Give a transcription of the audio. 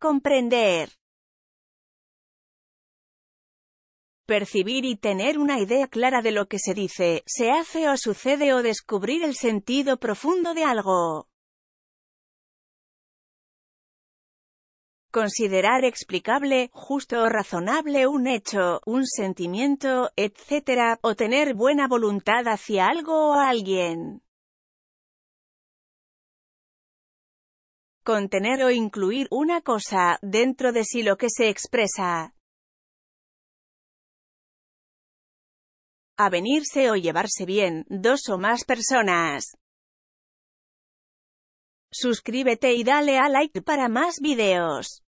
comprender, percibir y tener una idea clara de lo que se dice, se hace o sucede o descubrir el sentido profundo de algo. Considerar explicable, justo o razonable un hecho, un sentimiento, etc., o tener buena voluntad hacia algo o alguien. contener o incluir una cosa dentro de sí lo que se expresa. Avenirse o llevarse bien, dos o más personas. Suscríbete y dale a like para más videos.